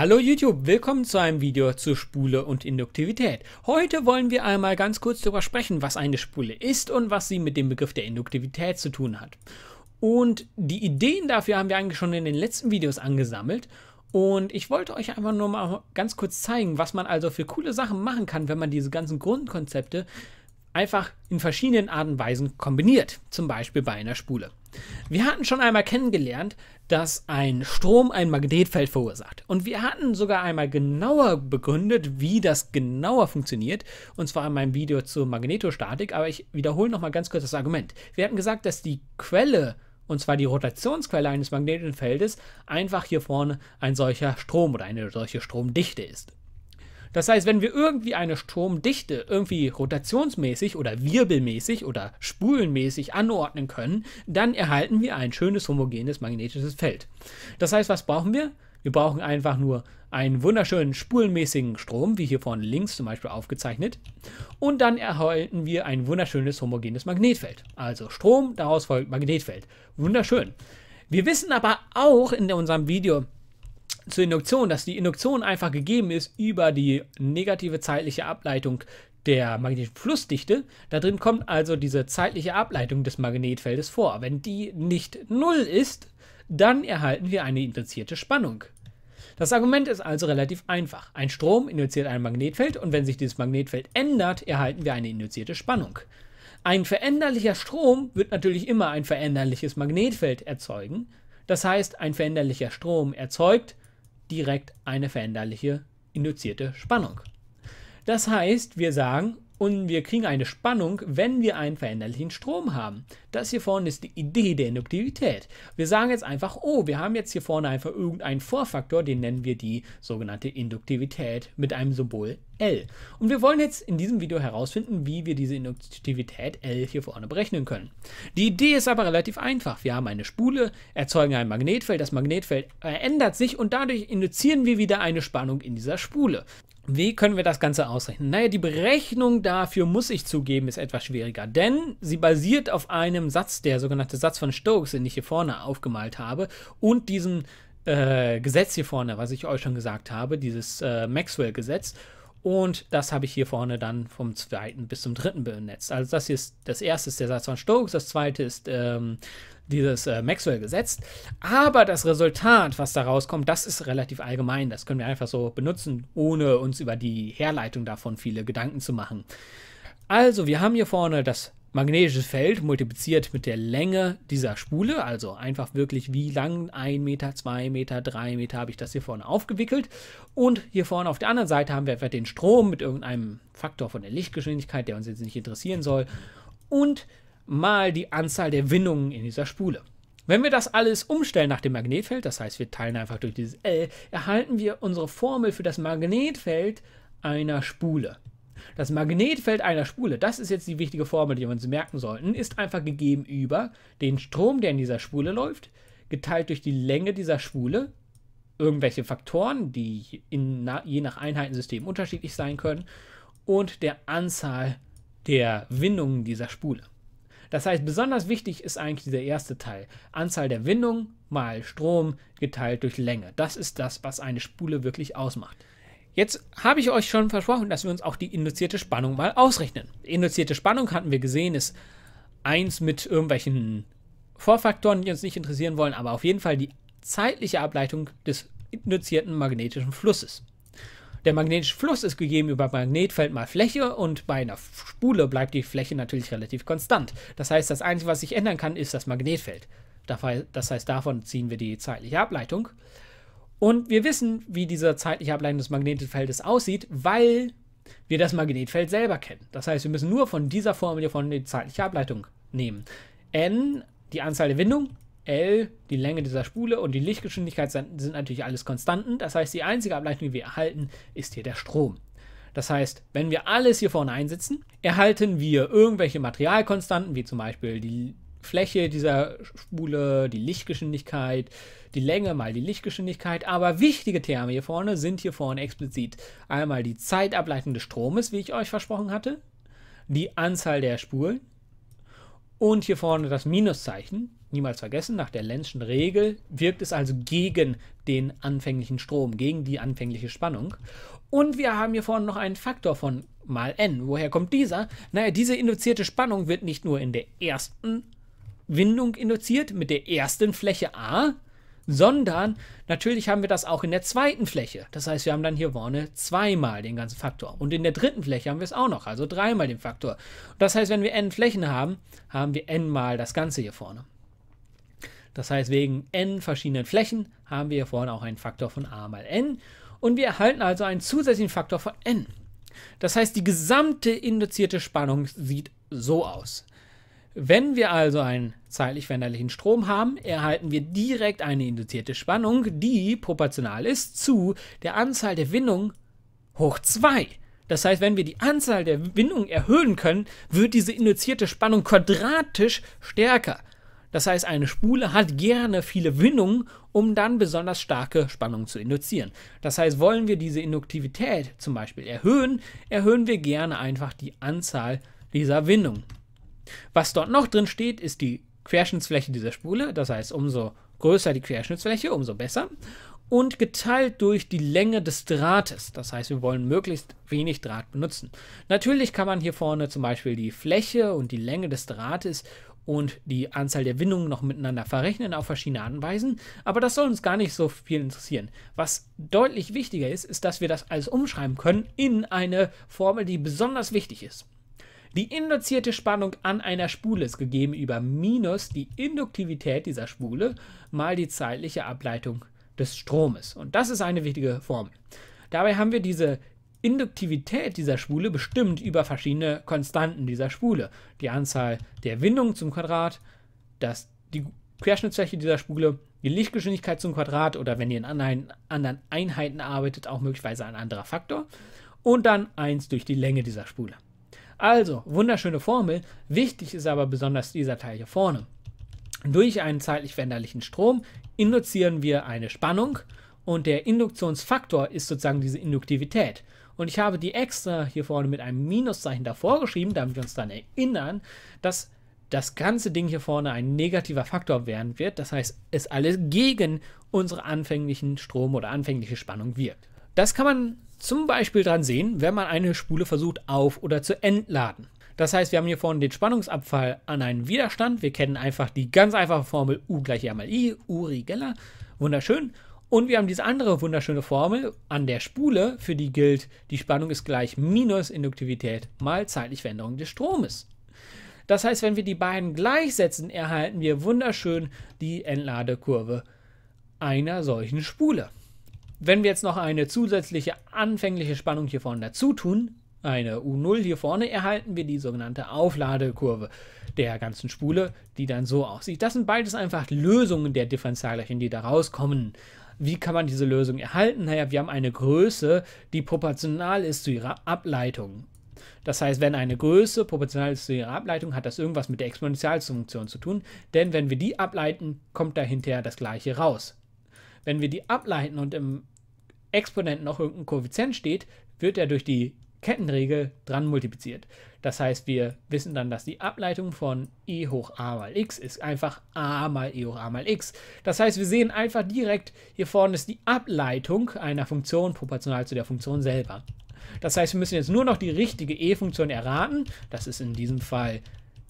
Hallo YouTube, willkommen zu einem Video zur Spule und Induktivität. Heute wollen wir einmal ganz kurz darüber sprechen, was eine Spule ist und was sie mit dem Begriff der Induktivität zu tun hat. Und die Ideen dafür haben wir eigentlich schon in den letzten Videos angesammelt. Und ich wollte euch einfach nur mal ganz kurz zeigen, was man also für coole Sachen machen kann, wenn man diese ganzen Grundkonzepte einfach in verschiedenen Arten und Weisen kombiniert, zum Beispiel bei einer Spule. Wir hatten schon einmal kennengelernt, dass ein Strom ein Magnetfeld verursacht. Und wir hatten sogar einmal genauer begründet, wie das genauer funktioniert. Und zwar in meinem Video zur Magnetostatik. Aber ich wiederhole nochmal ganz kurz das Argument. Wir hatten gesagt, dass die Quelle, und zwar die Rotationsquelle eines magnetischen Feldes, einfach hier vorne ein solcher Strom oder eine solche Stromdichte ist. Das heißt, wenn wir irgendwie eine Stromdichte irgendwie rotationsmäßig oder wirbelmäßig oder spulenmäßig anordnen können, dann erhalten wir ein schönes homogenes magnetisches Feld. Das heißt, was brauchen wir? Wir brauchen einfach nur einen wunderschönen spulenmäßigen Strom, wie hier vorne links zum Beispiel aufgezeichnet. Und dann erhalten wir ein wunderschönes homogenes Magnetfeld. Also Strom, daraus folgt Magnetfeld. Wunderschön. Wir wissen aber auch in unserem Video, zur Induktion, dass die Induktion einfach gegeben ist über die negative zeitliche Ableitung der magnetischen Flussdichte. Da drin kommt also diese zeitliche Ableitung des Magnetfeldes vor. Wenn die nicht null ist, dann erhalten wir eine induzierte Spannung. Das Argument ist also relativ einfach. Ein Strom induziert ein Magnetfeld und wenn sich dieses Magnetfeld ändert, erhalten wir eine induzierte Spannung. Ein veränderlicher Strom wird natürlich immer ein veränderliches Magnetfeld erzeugen. Das heißt, ein veränderlicher Strom erzeugt direkt eine veränderliche induzierte Spannung. Das heißt, wir sagen, und wir kriegen eine Spannung, wenn wir einen veränderlichen Strom haben. Das hier vorne ist die Idee der Induktivität. Wir sagen jetzt einfach, oh, wir haben jetzt hier vorne einfach irgendeinen Vorfaktor, den nennen wir die sogenannte Induktivität mit einem Symbol L. Und wir wollen jetzt in diesem Video herausfinden, wie wir diese Induktivität L hier vorne berechnen können. Die Idee ist aber relativ einfach. Wir haben eine Spule, erzeugen ein Magnetfeld, das Magnetfeld ändert sich und dadurch induzieren wir wieder eine Spannung in dieser Spule. Wie können wir das Ganze ausrechnen? Naja, die Berechnung dafür, muss ich zugeben, ist etwas schwieriger, denn sie basiert auf einem Satz, der sogenannte Satz von Stokes, den ich hier vorne aufgemalt habe, und diesem äh, Gesetz hier vorne, was ich euch schon gesagt habe, dieses äh, Maxwell-Gesetz. Und das habe ich hier vorne dann vom zweiten bis zum dritten benetzt. Also das hier ist das erste ist der Satz von Stokes, das zweite ist ähm, dieses äh, Maxwell-Gesetz. Aber das Resultat, was da rauskommt, das ist relativ allgemein. Das können wir einfach so benutzen, ohne uns über die Herleitung davon viele Gedanken zu machen. Also, wir haben hier vorne das magnetische Feld multipliziert mit der Länge dieser Spule, also einfach wirklich wie lang, 1 Meter, 2 Meter, 3 Meter habe ich das hier vorne aufgewickelt. Und hier vorne auf der anderen Seite haben wir etwa den Strom mit irgendeinem Faktor von der Lichtgeschwindigkeit, der uns jetzt nicht interessieren soll. Und mal die Anzahl der Windungen in dieser Spule. Wenn wir das alles umstellen nach dem Magnetfeld, das heißt wir teilen einfach durch dieses L, erhalten wir unsere Formel für das Magnetfeld einer Spule. Das Magnetfeld einer Spule, das ist jetzt die wichtige Formel, die wir uns merken sollten, ist einfach gegeben über den Strom, der in dieser Spule läuft, geteilt durch die Länge dieser Spule, irgendwelche Faktoren, die in, je nach Einheitensystem unterschiedlich sein können, und der Anzahl der Windungen dieser Spule. Das heißt, besonders wichtig ist eigentlich dieser erste Teil. Anzahl der Windungen mal Strom geteilt durch Länge. Das ist das, was eine Spule wirklich ausmacht. Jetzt habe ich euch schon versprochen, dass wir uns auch die induzierte Spannung mal ausrechnen. induzierte Spannung hatten wir gesehen, ist 1 mit irgendwelchen Vorfaktoren, die uns nicht interessieren wollen, aber auf jeden Fall die zeitliche Ableitung des induzierten magnetischen Flusses. Der magnetische Fluss ist gegeben über Magnetfeld mal Fläche und bei einer Spule bleibt die Fläche natürlich relativ konstant. Das heißt, das Einzige, was sich ändern kann, ist das Magnetfeld. Das heißt, davon ziehen wir die zeitliche Ableitung. Und wir wissen, wie diese zeitliche Ableitung des Magnetfeldes aussieht, weil wir das Magnetfeld selber kennen. Das heißt, wir müssen nur von dieser Formel von der zeitlichen Ableitung nehmen. N, die Anzahl der Windungen, L, die Länge dieser Spule und die Lichtgeschwindigkeit sind natürlich alles Konstanten. Das heißt, die einzige Ableitung, die wir erhalten, ist hier der Strom. Das heißt, wenn wir alles hier vorne einsetzen, erhalten wir irgendwelche Materialkonstanten, wie zum Beispiel die Fläche dieser Spule, die Lichtgeschwindigkeit, die Länge mal die Lichtgeschwindigkeit. Aber wichtige Terme hier vorne sind hier vorne explizit einmal die Zeitableitung des Stromes, wie ich euch versprochen hatte, die Anzahl der Spulen und hier vorne das Minuszeichen. Niemals vergessen, nach der Lenzschen Regel wirkt es also gegen den anfänglichen Strom, gegen die anfängliche Spannung. Und wir haben hier vorne noch einen Faktor von mal n. Woher kommt dieser? Naja, diese induzierte Spannung wird nicht nur in der ersten Windung induziert, mit der ersten Fläche A, sondern natürlich haben wir das auch in der zweiten Fläche. Das heißt, wir haben dann hier vorne zweimal den ganzen Faktor. Und in der dritten Fläche haben wir es auch noch, also dreimal den Faktor. Das heißt, wenn wir n Flächen haben, haben wir n mal das Ganze hier vorne. Das heißt, wegen n verschiedenen Flächen haben wir hier vorne auch einen Faktor von a mal n und wir erhalten also einen zusätzlichen Faktor von n. Das heißt, die gesamte induzierte Spannung sieht so aus. Wenn wir also einen zeitlich veränderlichen Strom haben, erhalten wir direkt eine induzierte Spannung, die proportional ist zu der Anzahl der Windungen hoch 2. Das heißt, wenn wir die Anzahl der Windungen erhöhen können, wird diese induzierte Spannung quadratisch stärker. Das heißt, eine Spule hat gerne viele Windungen, um dann besonders starke Spannungen zu induzieren. Das heißt, wollen wir diese Induktivität zum Beispiel erhöhen, erhöhen wir gerne einfach die Anzahl dieser Windungen. Was dort noch drin steht, ist die Querschnittsfläche dieser Spule. Das heißt, umso größer die Querschnittsfläche, umso besser. Und geteilt durch die Länge des Drahtes. Das heißt, wir wollen möglichst wenig Draht benutzen. Natürlich kann man hier vorne zum Beispiel die Fläche und die Länge des Drahtes und die Anzahl der Windungen noch miteinander verrechnen auf verschiedene Arten und Weisen. Aber das soll uns gar nicht so viel interessieren. Was deutlich wichtiger ist, ist, dass wir das alles umschreiben können in eine Formel, die besonders wichtig ist. Die induzierte Spannung an einer Spule ist gegeben über minus die Induktivität dieser Spule mal die zeitliche Ableitung des Stromes. Und das ist eine wichtige Formel. Dabei haben wir diese Induktivität dieser Spule bestimmt über verschiedene Konstanten dieser Spule. Die Anzahl der Windungen zum Quadrat, das, die Querschnittsfläche dieser Spule, die Lichtgeschwindigkeit zum Quadrat oder wenn ihr in anderen, Einheiten arbeitet, auch möglicherweise ein anderer Faktor. Und dann 1 durch die Länge dieser Spule. Also, wunderschöne Formel. Wichtig ist aber besonders dieser Teil hier vorne. Durch einen zeitlich veränderlichen Strom induzieren wir eine Spannung und der Induktionsfaktor ist sozusagen diese Induktivität. Und ich habe die extra hier vorne mit einem Minuszeichen davor geschrieben, damit wir uns dann erinnern, dass das ganze Ding hier vorne ein negativer Faktor werden wird. Das heißt, es alles gegen unsere anfänglichen Strom oder anfängliche Spannung wirkt. Das kann man zum Beispiel dran sehen, wenn man eine Spule versucht auf- oder zu entladen. Das heißt, wir haben hier vorne den Spannungsabfall an einen Widerstand. Wir kennen einfach die ganz einfache Formel U gleich R mal I, Uri Geller. Wunderschön. Und wir haben diese andere wunderschöne Formel an der Spule, für die gilt, die Spannung ist gleich minus Induktivität mal zeitliche Veränderung des Stromes. Das heißt, wenn wir die beiden gleichsetzen, erhalten wir wunderschön die Entladekurve einer solchen Spule. Wenn wir jetzt noch eine zusätzliche anfängliche Spannung hier vorne dazu tun, eine U0 hier vorne, erhalten wir die sogenannte Aufladekurve der ganzen Spule, die dann so aussieht. Das sind beides einfach Lösungen der Differentialgleichungen, die da rauskommen. Wie kann man diese Lösung erhalten? Naja, wir haben eine Größe, die proportional ist zu ihrer Ableitung. Das heißt, wenn eine Größe proportional ist zu ihrer Ableitung, hat das irgendwas mit der Exponentialfunktion zu tun, denn wenn wir die ableiten, kommt dahinter das gleiche raus. Wenn wir die ableiten und im Exponenten noch irgendein Koeffizient steht, wird er durch die Kettenregel dran multipliziert. Das heißt, wir wissen dann, dass die Ableitung von e hoch a mal x ist einfach a mal e hoch a mal x. Das heißt, wir sehen einfach direkt, hier vorne ist die Ableitung einer Funktion proportional zu der Funktion selber. Das heißt, wir müssen jetzt nur noch die richtige e-Funktion erraten. Das ist in diesem Fall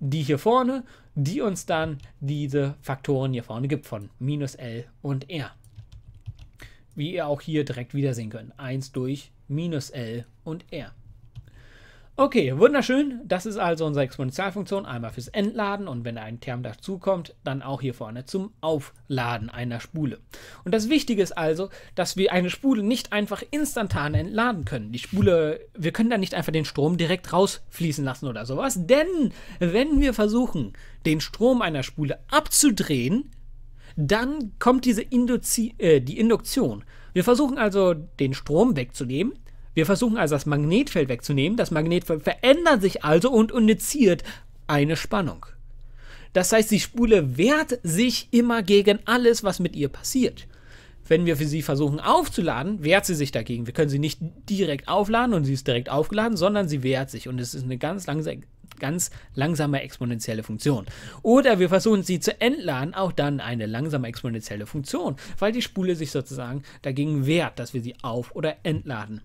die hier vorne, die uns dann diese Faktoren hier vorne gibt von minus L und R. Wie ihr auch hier direkt wiedersehen könnt. 1 durch minus L und R. Okay, wunderschön. Das ist also unsere Exponentialfunktion. Einmal fürs Entladen und wenn ein Term dazukommt, dann auch hier vorne zum Aufladen einer Spule. Und das Wichtige ist also, dass wir eine Spule nicht einfach instantan entladen können. Die Spule, wir können da nicht einfach den Strom direkt rausfließen lassen oder sowas. Denn wenn wir versuchen, den Strom einer Spule abzudrehen, dann kommt diese Induzi äh, die Induktion. Wir versuchen also, den Strom wegzunehmen, wir versuchen also das Magnetfeld wegzunehmen. Das Magnetfeld verändert sich also und initiiert eine Spannung. Das heißt, die Spule wehrt sich immer gegen alles, was mit ihr passiert. Wenn wir für sie versuchen aufzuladen, wehrt sie sich dagegen. Wir können sie nicht direkt aufladen und sie ist direkt aufgeladen, sondern sie wehrt sich und es ist eine ganz, langsam, ganz langsame exponentielle Funktion. Oder wir versuchen sie zu entladen, auch dann eine langsame exponentielle Funktion, weil die Spule sich sozusagen dagegen wehrt, dass wir sie auf- oder entladen.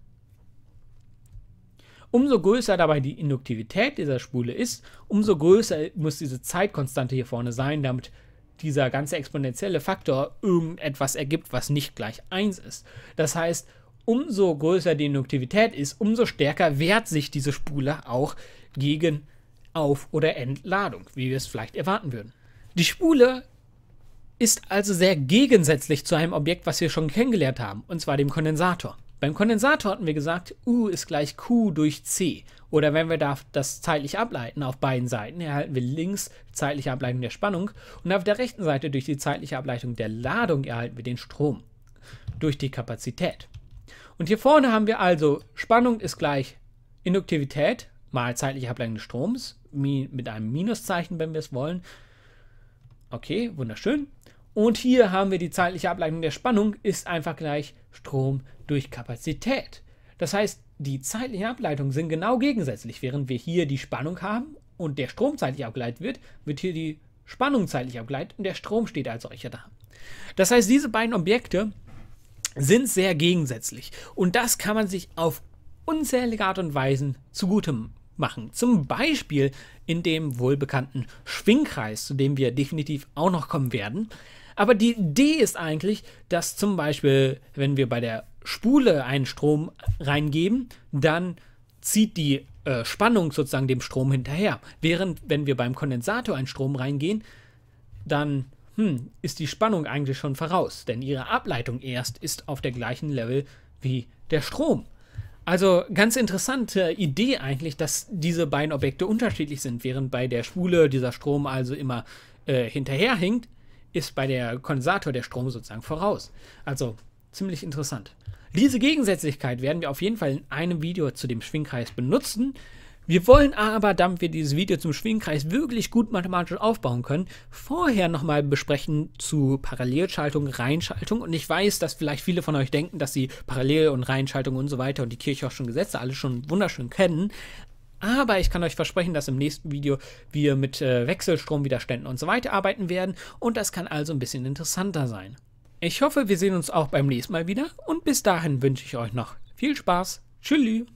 Umso größer dabei die Induktivität dieser Spule ist, umso größer muss diese Zeitkonstante hier vorne sein, damit dieser ganze exponentielle Faktor irgendetwas ergibt, was nicht gleich 1 ist. Das heißt, umso größer die Induktivität ist, umso stärker wehrt sich diese Spule auch gegen Auf- oder Entladung, wie wir es vielleicht erwarten würden. Die Spule ist also sehr gegensätzlich zu einem Objekt, was wir schon kennengelernt haben, und zwar dem Kondensator. Beim Kondensator hatten wir gesagt, U ist gleich Q durch C. Oder wenn wir das zeitlich ableiten auf beiden Seiten, erhalten wir links zeitliche Ableitung der Spannung und auf der rechten Seite durch die zeitliche Ableitung der Ladung erhalten wir den Strom durch die Kapazität. Und hier vorne haben wir also Spannung ist gleich Induktivität mal zeitliche Ableitung des Stroms mit einem Minuszeichen, wenn wir es wollen. Okay, wunderschön. Und hier haben wir die zeitliche Ableitung der Spannung, ist einfach gleich Strom durch Kapazität. Das heißt, die zeitlichen Ableitungen sind genau gegensätzlich. Während wir hier die Spannung haben und der Strom zeitlich abgeleitet wird, wird hier die Spannung zeitlich abgeleitet und der Strom steht als solcher da. Das heißt, diese beiden Objekte sind sehr gegensätzlich. Und das kann man sich auf unzählige Art und Weisen zugute machen. Zum Beispiel in dem wohlbekannten Schwingkreis, zu dem wir definitiv auch noch kommen werden. Aber die Idee ist eigentlich, dass zum Beispiel, wenn wir bei der Spule einen Strom reingeben, dann zieht die äh, Spannung sozusagen dem Strom hinterher. Während wenn wir beim Kondensator einen Strom reingehen, dann hm, ist die Spannung eigentlich schon voraus, denn ihre Ableitung erst ist auf der gleichen Level wie der Strom. Also ganz interessante Idee eigentlich, dass diese beiden Objekte unterschiedlich sind. Während bei der Spule dieser Strom also immer äh, hinterherhinkt, ist bei der Kondensator der Strom sozusagen voraus. Also ziemlich interessant. Diese Gegensätzlichkeit werden wir auf jeden Fall in einem Video zu dem Schwingkreis benutzen. Wir wollen aber, damit wir dieses Video zum Schwingkreis wirklich gut mathematisch aufbauen können, vorher nochmal besprechen zu Parallelschaltung, Reinschaltung. Und ich weiß, dass vielleicht viele von euch denken, dass sie Parallel- und Reinschaltung und so weiter und die Kirchhoffschen Gesetze alle schon wunderschön kennen. Aber ich kann euch versprechen, dass im nächsten Video wir mit äh, Wechselstromwiderständen und so weiter arbeiten werden und das kann also ein bisschen interessanter sein. Ich hoffe, wir sehen uns auch beim nächsten Mal wieder und bis dahin wünsche ich euch noch viel Spaß. Tschüss!